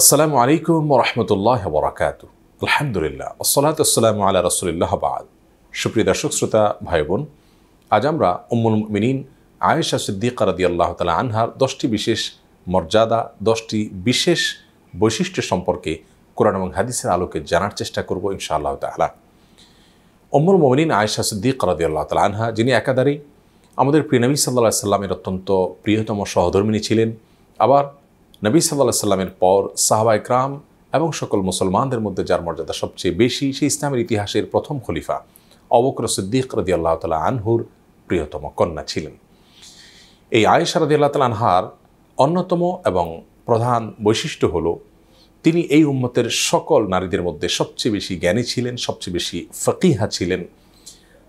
আসসালামু আলাইকুম রহমতুল্লাহ বরাকাত আলহামদুলিল্লাহ আসসালাত আসসালামু আল্লাহ রসুলিল্লাহ বাদ সুপ্রিয় দর্শক শ্রোতা ভাই বোন আজ আমরা উম্মুল মিনীন আয়েশা সিদ্দিক রাদি আল্লাহ তালা আনহার দশটি বিশেষ মর্যাদা দশটি বিশেষ বৈশিষ্ট্য সম্পর্কে কোরআন এবং হাদিসের আলোকে জানার চেষ্টা করব ইনশাআল্লাহ তালা অম্মুল মমিনিন আয়েশা সিদ্দিক রাদি আল্লাহ তালা আনহা যিনি একাধারেই আমাদের প্রিয়নবী সাল্লাহ সাল্লামের অত্যন্ত প্রিয়তম সহধর্মিনী ছিলেন আবার নবী সাল্লাহ সাল্লামের পর সাহবা ইকরাম এবং সকল মুসলমানদের মধ্যে যার মর্যাদা সবচেয়ে বেশি সেই ইসলামের ইতিহাসের প্রথম খলিফা অবক্র সিদ্দিক রদি আল্লাহ তালা আনহুর প্রিয়তম কন্যা ছিলেন এই আয়েশা রদি আল্লাহ তালা আনহার অন্যতম এবং প্রধান বৈশিষ্ট্য হল তিনি এই উম্মতের সকল নারীদের মধ্যে সবচেয়ে বেশি জ্ঞানী ছিলেন সবচেয়ে বেশি ফকিহা ছিলেন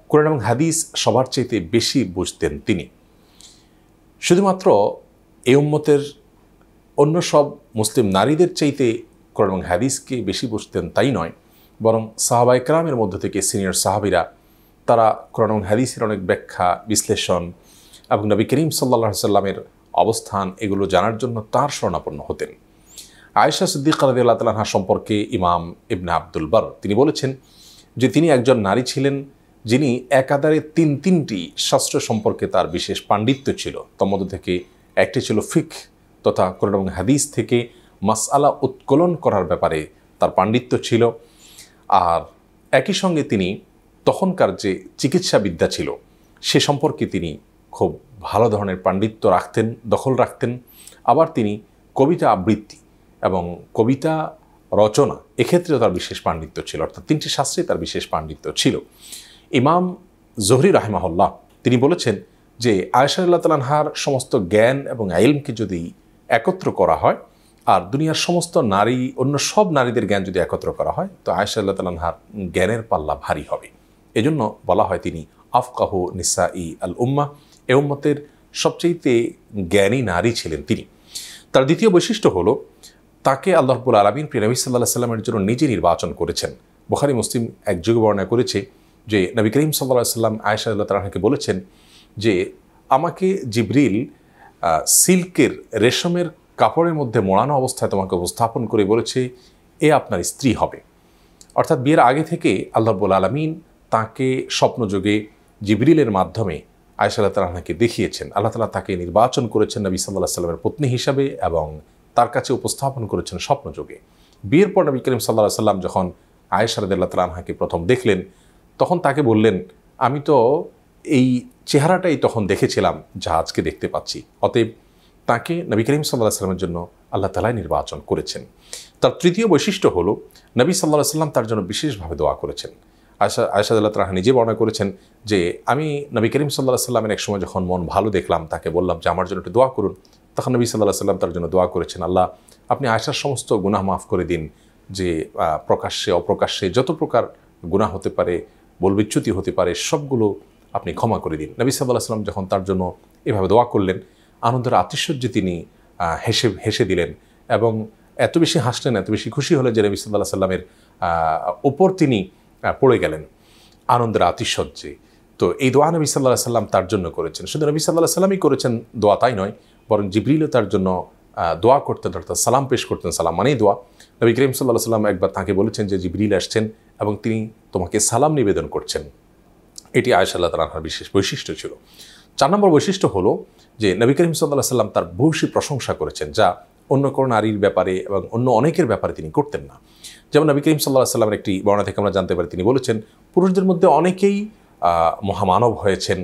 কোরআন এবং হাদিস সবার চাইতে বেশি বুঝতেন তিনি শুধুমাত্র এই উম্মতের অন্য সব মুসলিম নারীদের চাইতে কোরআন এবং হাদিসকে বেশি বুঝতেন তাই নয় বরং সাহাবা একরামের মধ্য থেকে সিনিয়র সাহাবিরা তারা কোরআন এবং হাদিসের অনেক ব্যাখ্যা বিশ্লেষণ এবং নবী করিম সাল্লা সাল্লামের অবস্থান এগুলো জানার জন্য তার স্মরণাপন্ন হতেন আয়েশা সিদ্দিক আলাদি আল্লাহ তালাহা সম্পর্কে ইমাম ইবনা আব্দুল বার তিনি বলেছেন যে তিনি একজন নারী ছিলেন যিনি একাধারে তিন তিনটি শাস্ত্র সম্পর্কে তার বিশেষ পাণ্ডিত্য ছিল মধ্যে থেকে একটি ছিল ফিক তথা কোরআন এবং হাদিস থেকে মাসালা উৎকলন করার ব্যাপারে তার পাণ্ডিত্য ছিল আর একই সঙ্গে তিনি তখনকার যে চিকিৎসাবিদ্যা ছিল সে সম্পর্কে তিনি খুব ভালো ধরনের পাণ্ডিত্য রাখতেন দখল রাখতেন আবার তিনি কবিতা আবৃত্তি এবং কবিতা রচনা এক্ষেত্রেও তার বিশেষ পাণ্ডিত্য ছিল অর্থাৎ তিনটি শাস্ত্রে তার বিশেষ পাণ্ডিত্য ছিল ইমাম জহরি রাহেমাহল্লাহ তিনি বলেছেন যে আয়সা আল্লাহ তালানহার সমস্ত জ্ঞান এবং আইলকে যদি একত্র করা হয় আর দুনিয়ার সমস্ত নারী অন্য সব নারীদের জ্ঞান যদি একত্র করা হয় তো আয়সা আল্লাহ হার জ্ঞানের পাল্লা ভারী হবে এজন্য বলা হয় তিনি আফকাহ নিসা ই আল উম্মা এ উম্মতের সবচেয়েতে জ্ঞানী নারী ছিলেন তিনি তার দ্বিতীয় বৈশিষ্ট্য হলো তাকে আল্লাহবুল আলমিন নবী সাল্লাহ সাল্লামের জন্য নিজে নির্বাচন করেছেন বুখারি মুসলিম এক যুগে বর্ণনা করেছে যে নবী করিম সাল্লাহ সাল্লাম আয়সা আল্লাহ তালাহাকে বলেছেন যে আমাকে জিবরিল সিল্কের রেশমের কাপড়ের মধ্যে মোড়ানো অবস্থায় তোমাকে উপস্থাপন করে বলেছে এ আপনার স্ত্রী হবে অর্থাৎ বিয়ের আগে থেকে আল্লাহবুল আলমিন তাকে স্বপ্নযোগে জিবরিলের মাধ্যমে আয়সাল্লাহ তালাহাকে দেখিয়েছেন আল্লাহ তালা তাকে নির্বাচন করেছেন নবী সাল্লাহ সাল্লামের পত্নী হিসাবে এবং তার কাছে উপস্থাপন করেছেন স্বপ্নযোগে বিয়ের পর নবী করিম সাল্লাহ সাল্লাম যখন আয়েশারদ আল্লাহ তালাহাকে প্রথম দেখলেন তখন তাকে বললেন আমি তো এই চেহারাটাই তখন দেখেছিলাম যা আজকে দেখতে পাচ্ছি অতএব তাকে নবী করিম সাল্লাহ সাল্লামের জন্য আল্লাহ তালাই নির্বাচন করেছেন তার তৃতীয় বৈশিষ্ট্য হলো নবী সাল্লাহ সাল্লাম তার জন্য বিশেষভাবে দোয়া করেছেন আয়সা আল্লাহ তাহা নিজে বর্ণনা করেছেন যে আমি নবী করিম সাল্লাহ সাল্লামের সময় যখন মন ভালো দেখলাম তাকে বললাম যে আমার জন্য একটু দোয়া করুন তখন নবী সাল্লাহ সাল্লাম তার জন্য দোয়া করেছেন আল্লাহ আপনি আয়সার সমস্ত গুনাহ মাফ করে দিন যে প্রকাশ্যে অপ্রকাশ্যে যত প্রকার গুণা হতে পারে বলবিচ্যুতি হতে পারে সবগুলো আপনি ক্ষমা করে দিন নবী সাল্লাহ সাল্লাম যখন তার জন্য এভাবে দোয়া করলেন আনন্দের আতিশয্যে তিনি হেসে হেসে দিলেন এবং এত বেশি হাসলেন এত বেশি খুশি হলেন যে নবী সাল্লাহ সাল্লামের ওপর তিনি পড়ে গেলেন আনন্দের আতিশয্যে তো এই দোয়া নবী সাল্লাহ সাল্লাম তার জন্য করেছেন শুধু নবী সাল্লাহ সাল্লামই করেছেন দোয়া তাই নয় বরং জিবরিলও তার জন্য দোয়া করতেন অর্থাৎ সালাম পেশ করতেন সালাম মানেই দোয়া নবী করিম সাল্লাহ সাল্লাম একবার তাঁকে বলেছেন যে জিবরিল আসছেন এবং তিনি তোমাকে সালাম নিবেদন করছেন এটি আয়সাল্লাহ তালাহার বিশেষ বৈশিষ্ট্য ছিল চার নম্বর বৈশিষ্ট্য হলো যে নবী করিম সাল্লাহ সাল্লাম তার ভূয়সী প্রশংসা করেছেন যা অন্য কোনো নারীর ব্যাপারে এবং অন্য অনেকের ব্যাপারে তিনি করতেন না যেমন নবী করিম সাল্লাহ সাল্লামের একটি বর্ণা থেকে আমরা জানতে পারি তিনি বলেছেন পুরুষদের মধ্যে অনেকেই মহামানব হয়েছেন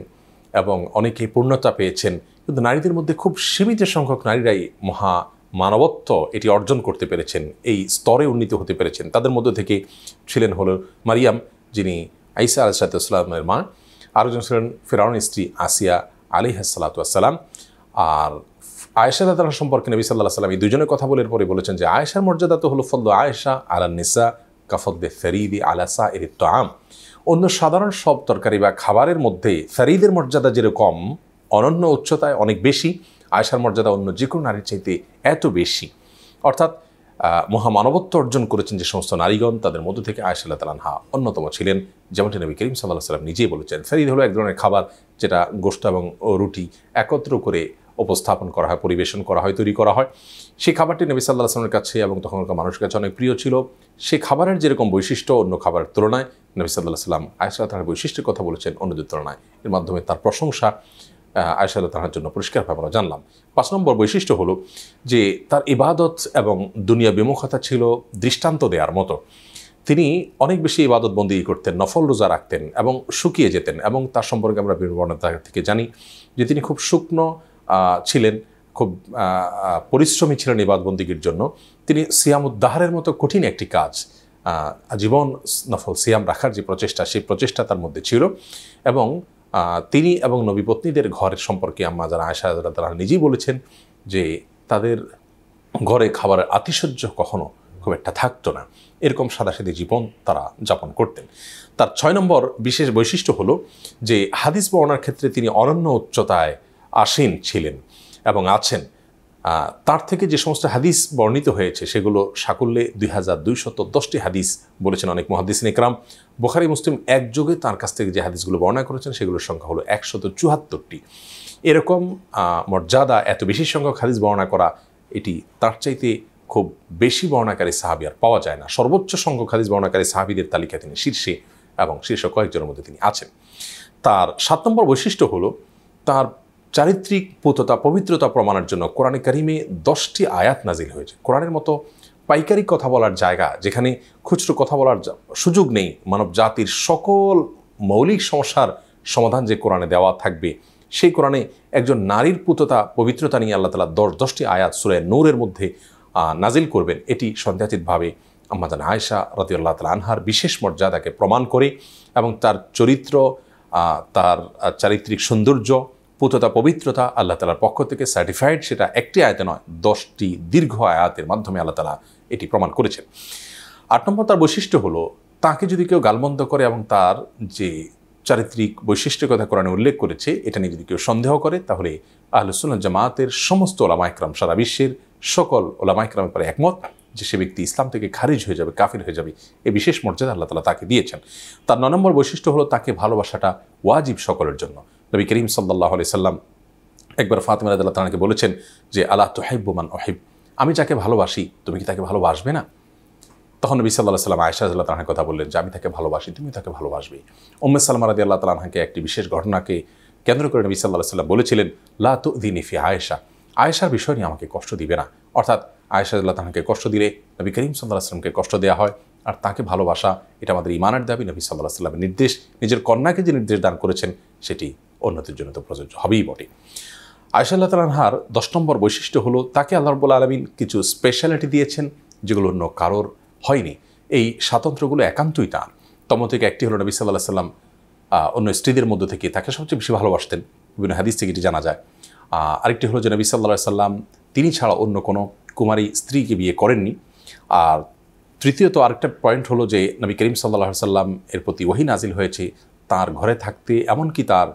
এবং অনেকেই পূর্ণতা পেয়েছেন কিন্তু নারীদের মধ্যে খুব সীমিত সংখ্যক নারীরাই মহা মানবত্ব এটি অর্জন করতে পেরেছেন এই স্তরে উন্নীত হতে পেরেছেন তাদের মধ্যে থেকে ছিলেন হল মারিয়াম যিনি আইসা আল সাতুসলামের মা আরও জন ছিলেন ফিরাউন স্ত্রী আসিয়া আলী হাসালাতাম আর আয়েশা দাদার সম্পর্কে নবী সাল্লাহ সাল্লাম এই দুজনের কথা বলে পরে বলেছেন যে আয়েশার মর্যাদা তো হলো ফদ্দ আয়েশা আলাল নিসা কাফদ্দে ফেরিদি আলাসা এর তো আম অন্য সাধারণ সব তরকারি বা খাবারের মধ্যে ফেরিদের মর্যাদা যেরকম অনন্য উচ্চতায় অনেক বেশি আয়েশার মর্যাদা অন্য যে কোনো নারীর চাইতে এত বেশি অর্থাৎ মহামানবত্ব অর্জন করেছেন যে সমস্ত নারীগণ তাদের মধ্য থেকে আয়সাল্লাহ তালানহা অন্যতম ছিলেন যেমনটি নবী করিম সাল্লাহ সাল্লাম নিজেই বলেছেন ফেরিদ হলো এক ধরনের খাবার যেটা গোষ্ঠা এবং রুটি একত্র করে উপস্থাপন করা হয় পরিবেশন করা হয় তৈরি করা হয় সেই খাবারটি নবী সাল্লাহ আসলামের কাছে এবং তখনকার মানুষের কাছে অনেক প্রিয় ছিল সেই খাবারের যেরকম বৈশিষ্ট্য অন্য খাবারের তুলনায় নবী সাল্লাহ সাল্লাম আয়সাল্লাহ তালার বৈশিষ্ট্যের কথা বলেছেন অন্যদের তুলনায় এর মাধ্যমে তার প্রশংসা আয়সাল তাহার জন্য পরিষ্কারভাবে আমরা জানলাম পাঁচ নম্বর বৈশিষ্ট্য হলো যে তার ইবাদত এবং দুনিয়া বিমুখতা ছিল দৃষ্টান্ত দেওয়ার মতো তিনি অনেক বেশি ইবাদত বন্দি করতেন নফল রোজা রাখতেন এবং শুকিয়ে যেতেন এবং তার সম্পর্কে আমরা বিবর্ণতা থেকে জানি যে তিনি খুব শুকনো ছিলেন খুব পরিশ্রমী ছিলেন ইবাদবন্দিগির জন্য তিনি সিয়ামুদ্দাহারের মতো কঠিন একটি কাজ জীবন নফল সিয়াম রাখার যে প্রচেষ্টা সেই প্রচেষ্টা তার মধ্যে ছিল এবং তিনি এবং নবীপত্নীদের ঘরের সম্পর্কে আম্মা যারা আয়সা তারা নিজেই বলেছেন যে তাদের ঘরে খাবারের আতিশয্য কখনো খুব একটা থাকতো না এরকম সাদাসাদি জীবন তারা যাপন করতেন তার ছয় নম্বর বিশেষ বৈশিষ্ট্য হলো যে হাদিস বর্ণার ক্ষেত্রে তিনি অনন্য উচ্চতায় আসীন ছিলেন এবং আছেন তার থেকে যে সমস্ত হাদিস বর্ণিত হয়েছে সেগুলো সাকল্যে দুই হাজার দুইশত দশটি হাদিস বলেছেন অনেক মহাদিসিন ইকরাম বোখারি মুসলিম একযোগে তার কাছ থেকে যে হাদিসগুলো বর্ণনা করেছেন সেগুলোর সংখ্যা হলো একশত চুহাত্তরটি এরকম মর্যাদা এত বেশি সংখ্যক হাদিস বর্ণনা করা এটি তার চাইতে খুব বেশি বর্ণাকারী সাহাবি আর পাওয়া যায় না সর্বোচ্চ সংখ্যক হাদিস বর্ণাকারী সাহাবিদের তালিকায় তিনি শীর্ষে এবং শীর্ষ কয়েকজনের মধ্যে তিনি আছেন তার সাত নম্বর বৈশিষ্ট্য হলো তার চারিত্রিক পুততা পবিত্রতা প্রমাণের জন্য কোরআনে কারিমে দশটি আয়াত নাজিল হয়েছে কোরআনের মতো পাইকারি কথা বলার জায়গা যেখানে খুচরো কথা বলার সুযোগ নেই মানব জাতির সকল মৌলিক সমস্যার সমাধান যে কোরআনে দেওয়া থাকবে সেই কোরআনে একজন নারীর পুততা পবিত্রতা নিয়ে আল্লাহ তালা দশ দশটি আয়াত সুরায় নূরের মধ্যে নাজিল করবেন এটি সন্দেহাতীতভাবে আম্মাদান আয়সা রতিউল্লাহ তালা আনহার বিশেষ মর্যাদাকে প্রমাণ করে এবং তার চরিত্র তার চারিত্রিক সৌন্দর্য পুততা পবিত্রতা আল্লাহ তালার পক্ষ থেকে সার্টিফাইড সেটা একটি আয়তে নয় দশটি দীর্ঘ আয়াতের মাধ্যমে আল্লাহ তালা এটি প্রমাণ করেছেন আট নম্বর তার বৈশিষ্ট্য হলো তাকে যদি কেউ গালমন্দ করে এবং তার যে চারিত্রিক বৈশিষ্ট্যের কথা কোরআনে উল্লেখ করেছে এটা নিয়ে যদি কেউ সন্দেহ করে তাহলে আহলুসুল জামাতের সমস্ত ওলামাইকরাম সারা বিশ্বের সকল ওলামাইকরামের পরে একমত যে সে ব্যক্তি ইসলাম থেকে খারিজ হয়ে যাবে কাফির হয়ে যাবে এ বিশেষ মর্যাদা আল্লাহ তালা তাকে দিয়েছেন তার ন নম্বর বৈশিষ্ট্য হলো তাকে ভালোবাসাটা ওয়াজিব সকলের জন্য নবী করিম সাল্লাহ আলি সাল্লাম একবার ফাতেমা রাজাল্লাহ তালাকে বলেছেন যে আল্লাহ বোমান অহিব আমি যাকে ভালোবাসি তুমি কি তাকে ভালোবাসবে না তখন নবী সাল্লাহ সাল্লাম আয়সা আজ্লাহ তালাহার কথা বললেন যে আমি তাকে ভালোবাসি তুমি তাকে ভালোবাসবে উম্মে সাল্লাম রাজি আল্লাহ তালাহাকে একটি বিশেষ ঘটনাকে কেন্দ্র করে নবী সাল্লাহ সাল্লাম বলেছিলেন লা তু ইফি আয়েশা আয়েশার বিষয় নিয়ে আমাকে কষ্ট দিবে না অর্থাৎ আয়েশা আজ্লাহ তাহাকে কষ্ট দিলে নবী করিম সাল্লাহ সাল্লামকে কষ্ট দেওয়া হয় আর তাকে ভালোবাসা এটা আমাদের ইমানের দাবি নবী সাল্লাহ সাল্লামের নির্দেশ নিজের কন্যাকে যে নির্দেশ দান করেছেন সেটি অন্যদের জন্য তো প্রযোজ্য হবেই বটে আয়সা আল্লাহ তালানহার দশ নম্বর বৈশিষ্ট্য হলো তাকে আল্লাহ রবুল্লা আলমিন কিছু স্পেশালিটি দিয়েছেন যেগুলো অন্য কারোর হয়নি এই স্বাতন্ত্র্যগুলো একান্তই তার তম থেকে একটি হলো নবী সাল্লাহ সাল্লাম অন্য স্ত্রীদের মধ্য থেকে তাকে সবচেয়ে বেশি ভালোবাসতেন বিভিন্ন হাদিস থেকে এটি জানা যায় আরেকটি হলো যে নবী সাল্লাহ সাল্লাম তিনি ছাড়া অন্য কোনো কুমারী স্ত্রীকে বিয়ে করেননি আর তৃতীয়ত আরেকটা পয়েন্ট হলো যে নবী করিম সাল্লাহ সাল্লাম এর প্রতি ওহিন নাজিল হয়েছে তার ঘরে থাকতে এমনকি তার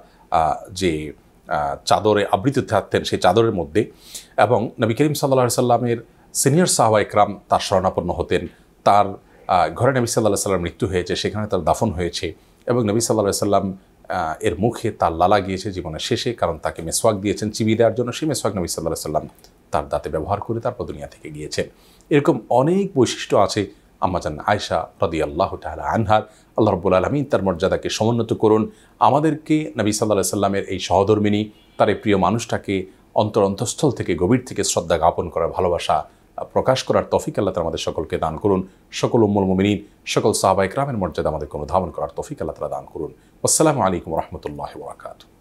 যে চাদরে আবৃত থাকতেন সেই চাদরের মধ্যে এবং নবী করিম সাল্লা সাল্লামের সিনিয়র সাহবা ইকরাম তার শরণাপন্ন হতেন তার ঘরে নবী সাল্লাহ সাল্লাম মৃত্যু হয়েছে সেখানে তার দাফন হয়েছে এবং নবী সাল্লাহ সাল্লাম এর মুখে তার লালা গিয়েছে জীবনের শেষে কারণ তাকে মেসওয়াক দিয়েছেন চিবি দেওয়ার জন্য সেই মেসওয়াক নবী সাল্লাহ সাল্লাম তার দাঁতে ব্যবহার করে তারপর দুনিয়া থেকে গিয়েছেন এরকম অনেক বৈশিষ্ট্য আছে আম্মাজান আয়সা রদি আল্লাহ তাহলে আনহার আল্লাহ রব্বুল আলমিন তার মর্যাদাকে সমুন্নত করুন আমাদেরকে নবী সাল্লাহ সাল্লামের এই সহধর্মিনী তার এই প্রিয় মানুষটাকে অন্তর অন্তঃস্থল থেকে গভীর থেকে শ্রদ্ধা জ্ঞাপন করার ভালোবাসা প্রকাশ করার তফিক আল্লাহ তালা আমাদের সকলকে দান করুন সকল উম্মুল মুমিনিন সকল সাহবা রামের মর্যাদা আমাদের কোনো ধাবন করার তফিক আল্লাহ তালা দান করুন আসসালামু আলাইকুম রহমতুল্লাহ বরাকাতু